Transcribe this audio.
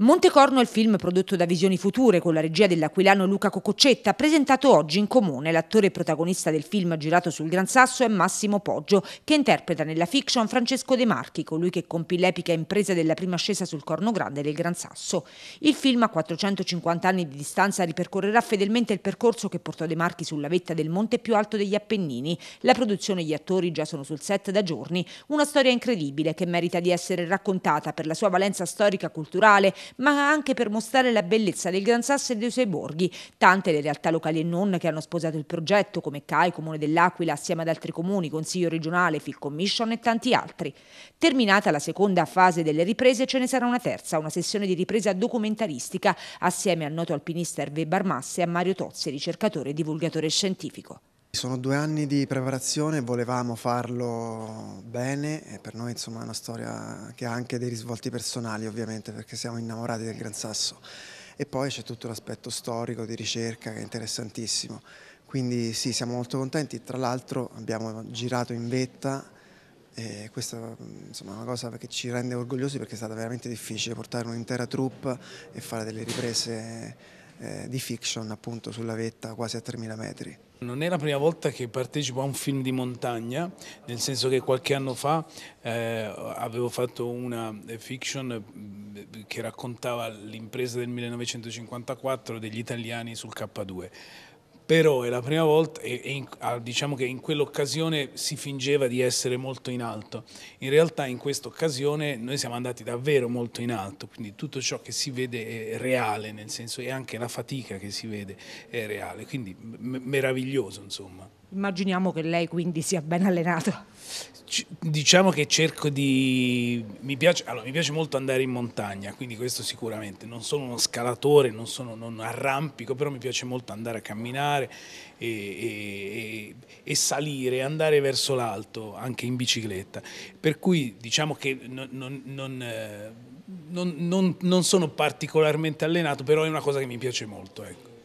Montecorno è il film prodotto da Visioni Future con la regia dell'aquilano Luca Cococcetta, presentato oggi in comune. L'attore protagonista del film girato sul Gran Sasso è Massimo Poggio, che interpreta nella fiction Francesco De Marchi, colui che compì l'epica impresa della prima ascesa sul Corno Grande del Gran Sasso. Il film, a 450 anni di distanza, ripercorrerà fedelmente il percorso che portò De Marchi sulla vetta del monte più alto degli Appennini. La produzione e gli attori già sono sul set da giorni. Una storia incredibile che merita di essere raccontata per la sua valenza storica-culturale ma anche per mostrare la bellezza del Gran Sasso e dei suoi borghi, tante le realtà locali e non che hanno sposato il progetto, come CAI, Comune dell'Aquila, assieme ad altri comuni, Consiglio regionale, Film Commission e tanti altri. Terminata la seconda fase delle riprese ce ne sarà una terza, una sessione di ripresa documentaristica assieme al noto alpinista Hervé Barmasse e a Mario Tozzi, ricercatore e divulgatore scientifico. Sono due anni di preparazione, volevamo farlo bene e per noi insomma, è una storia che ha anche dei risvolti personali ovviamente perché siamo innamorati del Gran Sasso e poi c'è tutto l'aspetto storico di ricerca che è interessantissimo quindi sì siamo molto contenti, tra l'altro abbiamo girato in vetta e questa insomma, è una cosa che ci rende orgogliosi perché è stata veramente difficile portare un'intera troupe e fare delle riprese eh, di fiction appunto sulla vetta quasi a 3000 metri. Non è la prima volta che partecipo a un film di montagna, nel senso che qualche anno fa eh, avevo fatto una eh, fiction eh, che raccontava l'impresa del 1954 degli italiani sul K2 però è la prima volta e, e in, ah, diciamo che in quell'occasione si fingeva di essere molto in alto. In realtà in questa occasione noi siamo andati davvero molto in alto, quindi tutto ciò che si vede è reale, nel senso e anche la fatica che si vede è reale, quindi meraviglioso insomma. Immaginiamo che lei quindi sia ben allenato. C- diciamo che cerco di... Mi piace, allora, mi piace, molto andare in montagna, quindi questo sicuramente. Non sono uno scalatore, non, sono, non arrampico, però mi piace molto andare a camminare e, e, e, salire, andare verso l'alto, anche in bicicletta. Per cui diciamo che non, non, non eh, non, non, non, sono particolarmente allenato, però è una cosa che mi piace molto. Ecco.